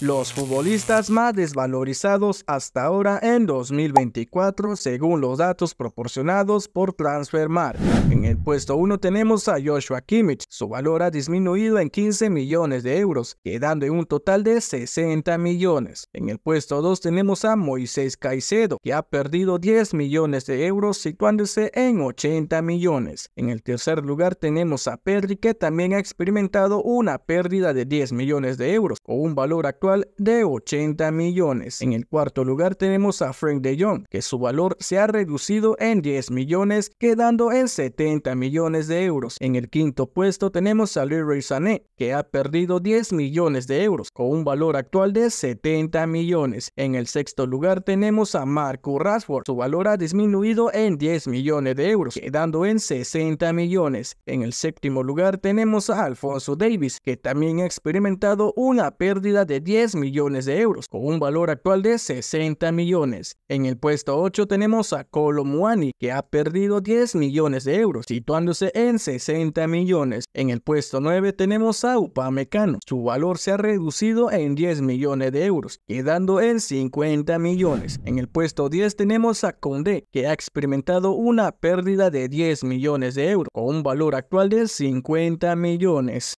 Los futbolistas más desvalorizados hasta ahora en 2024 según los datos proporcionados por Transfermarkt. En el puesto 1 tenemos a Joshua Kimmich, su valor ha disminuido en 15 millones de euros, quedando en un total de 60 millones. En el puesto 2 tenemos a Moisés Caicedo, que ha perdido 10 millones de euros situándose en 80 millones. En el tercer lugar tenemos a Perry, que también ha experimentado una pérdida de 10 millones de euros, o un valor actual de 80 millones. En el cuarto lugar tenemos a Frank de Jong, que su valor se ha reducido en 10 millones, quedando en 70 millones de euros. En el quinto puesto tenemos a Leroy Sané, que ha perdido 10 millones de euros, con un valor actual de 70 millones. En el sexto lugar tenemos a Marco Rashford, su valor ha disminuido en 10 millones de euros, quedando en 60 millones. En el séptimo lugar tenemos a Alfonso Davis, que también ha experimentado una pérdida de 10 millones de euros, con un valor actual de 60 millones. En el puesto 8 tenemos a Colomwani que ha perdido 10 millones de euros, situándose en 60 millones. En el puesto 9 tenemos a Upamecano, su valor se ha reducido en 10 millones de euros, quedando en 50 millones. En el puesto 10 tenemos a Condé, que ha experimentado una pérdida de 10 millones de euros, con un valor actual de 50 millones.